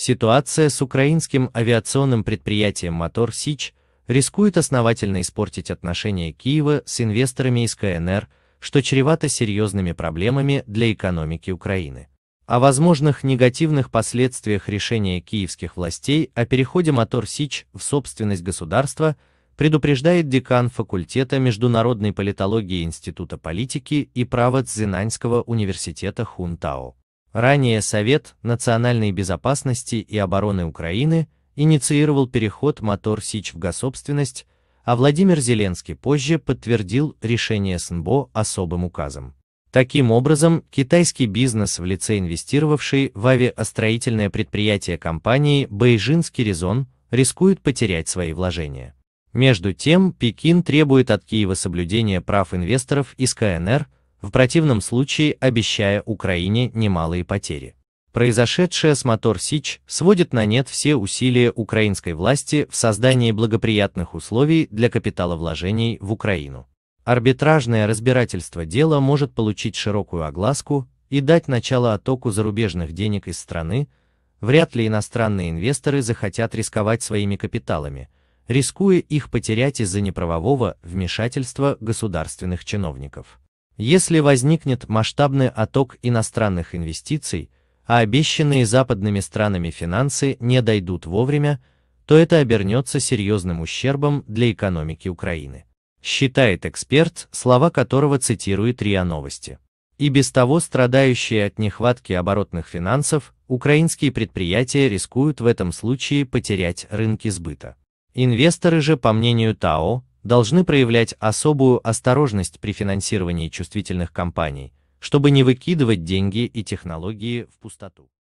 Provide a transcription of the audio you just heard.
Ситуация с украинским авиационным предприятием «Мотор Сич» рискует основательно испортить отношения Киева с инвесторами из КНР, что чревато серьезными проблемами для экономики Украины. О возможных негативных последствиях решения киевских властей о переходе «Мотор Сич» в собственность государства предупреждает декан факультета международной политологии Института политики и права Цзинаньского университета Хунтао. Ранее Совет национальной безопасности и обороны Украины инициировал переход мотор СИЧ в гособственность, а Владимир Зеленский позже подтвердил решение СНБО особым указом. Таким образом, китайский бизнес в лице инвестировавшей в авиастроительное предприятие компании Бейжинский Резон рискует потерять свои вложения. Между тем, Пекин требует от Киева соблюдения прав инвесторов из КНР, в противном случае обещая Украине немалые потери. Произошедшее с Мотор Сич сводит на нет все усилия украинской власти в создании благоприятных условий для капиталовложений в Украину. Арбитражное разбирательство дела может получить широкую огласку и дать начало оттоку зарубежных денег из страны, вряд ли иностранные инвесторы захотят рисковать своими капиталами, рискуя их потерять из-за неправового вмешательства государственных чиновников. Если возникнет масштабный отток иностранных инвестиций, а обещанные западными странами финансы не дойдут вовремя, то это обернется серьезным ущербом для экономики Украины. Считает эксперт, слова которого цитирует РИА Новости. И без того страдающие от нехватки оборотных финансов, украинские предприятия рискуют в этом случае потерять рынки сбыта. Инвесторы же, по мнению ТАО, должны проявлять особую осторожность при финансировании чувствительных компаний, чтобы не выкидывать деньги и технологии в пустоту.